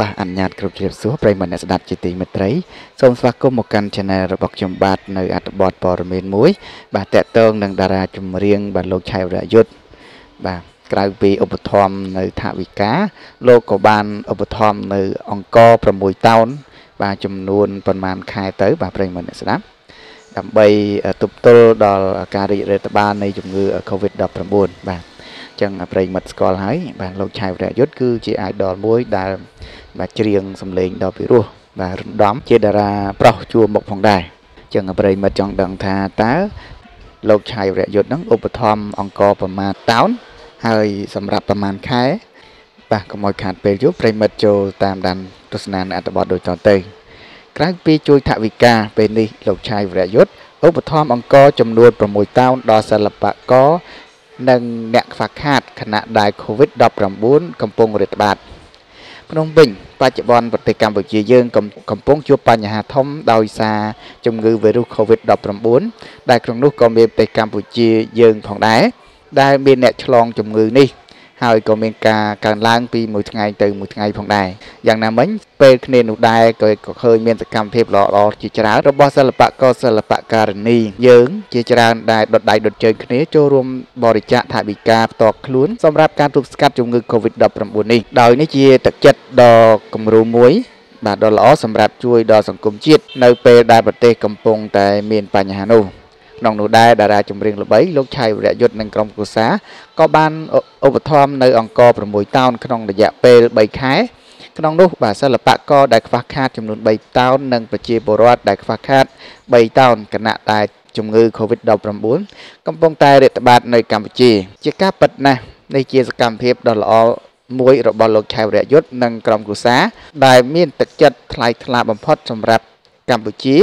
បាទអនុញ្ញាតគ្រប់ជ្រាបសួរប្រិយមិត្តអ្នកស្ដាប់ជាទីមេត្រីសូមស្វាគមន៍មកកាន់ Channel របស់ខ្ញុំបាទនៅអត្ថបទព័ត៌មានមួយបាទតកតងនឹងតារាចម្រៀងបាទលោកឆៃវរយុទ្ធបាទក្រៅពីឧបត្ថម្ភនៅថាវិការលោកក៏បានឧបត្ថម្ភនៅអង្គរ6តោនបាទចំនួនប្រមាណខែទៅ បាទប្រិយមិត្តអ្នកស្ដាប់ដើម្បីទប់ទល់ដល់ការរីករាលដាលនៃជំងឺ Covid-19 បាទចឹងប្រិយមិត្តស្គាល់ហើយបាទលោកឆៃវរយុទ្ធគឺជា idol មួយដែលបាទច្រៀងសំឡេងដ៏ពិរោះបាទរំដំជាតារាប្រុសជួមុខផងដែរចឹងប្រិមិត្តចង់ដឹងថាតើលោកឆៃរយុទ្ធនឹងឧបត្ថម្ភអង្គប្រមាណតោនហើយសម្រាប់ប្រមាណខែ បាទកុំឲ្យខាតពេលយូរប្រិមិត្តចូលតាមដាន ទស្សនានៅអត្ថបទដូចតទៅក្រៅពីជួយថវិកាពេលនេះលោកឆៃវរយុទ្ធឧបត្ថម្ភអង្គចំនួន6តោនដល់សិល្បករនិង អ្នកខ្វះខាតគណៈដែល COVID-19 កំពុងរាតត្បាតភ្នំវិញបច្ចុប្បន្នប្រទេសកម្ពុជាយើងកំពុងជួបបញ្ហាធំ ដោយសារជំងឺវីរុស COVID-19 ដែលក្នុងនោះក៏មានប្រទេសកម្ពុជាយើងផងដែរដែល មានអ្នកឆ្លងជំងឺនេះហើយក៏មានការកើនឡើងពីមួយថ្ងៃទៅមួយថ្ងៃផងដែរយ៉ាងណាមិញពេលគ្នានោះដែរក៏ក៏ឃើញមានសកម្មភាពល្អៗជាច្រើនរបស់សិល្បករសិល្បករនីយើងជាច្រើនដែលដុតដៃដុតជើងគ្នាចូលរួមបរិច្ចាគថវិកាផ្ទាល់ខ្លួនសម្រាប់ការទប់ស្កាត់ជំងឺ Covid-19 នេះដោយនេះជាទឹកចិត្តដ៏គំរូមួយ បាទដ៏ល្អសម្រាប់ជួយ ដល់សង្គមជាតិនៅ ពេលដែលប្រទេសកំពុងតែមានបញ្ហានោះក្នុងនោះដែរតារាចម្រៀងល្បីលោកឆៃវរៈយុទ្ធនិងក្រុមគ្រួសារក៏បានឧបត្ថម្ភនៅអង្គរ6តោនក្នុង រយៈពេល3ខែក្នុងនោះបាទសិល្បករដែលខ្វះខាតចំនួន3តោននិងប្រជាពលរដ្ឋដែលខ្វះខាត3តោនគណៈដែលជំងឺ Covid-19 កំពុងតែរាតត្បាត នៅកម្ពុជាជាការពិតណាស់នេះជាសកម្មភាពដ៏ល្អមួយរបស់លោកឆៃវរៈយុទ្ធនិងក្រុមគ្រួសារដែលមានទឹកចិត្តថ្លៃថ្លាបំផុតសម្រាប់កម្ពុជា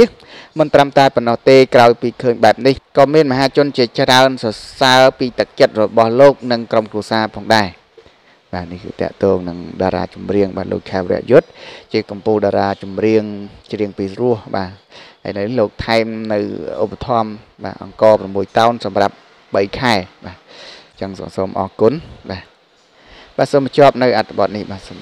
មិនត្រឹមតែប៉ុណ្ណោះទេក្រោយពីឃើញបែបនេះក៏មានមហាជនជាច្រើនសរសើរពីទឹកចិត្តរបស់លោកនិងក្រុមគ្រួសារផងដែរបាទនេះគឺតកតងនឹងតារាចម្រៀងបាទលោកខេវរៈយុទ្ធជាកម្ពុជាតារាចម្រៀងច្រៀងពីរោះបាទឥឡូវលោកថែមនៅឧបត្ថម្ភបាទអង្គ6តោនសម្រាប់3ខែបាទអញ្ចឹងសូមអរគុណបាទបាទសូមបញ្ចប់នៅអត្ថបទនេះបាទសូម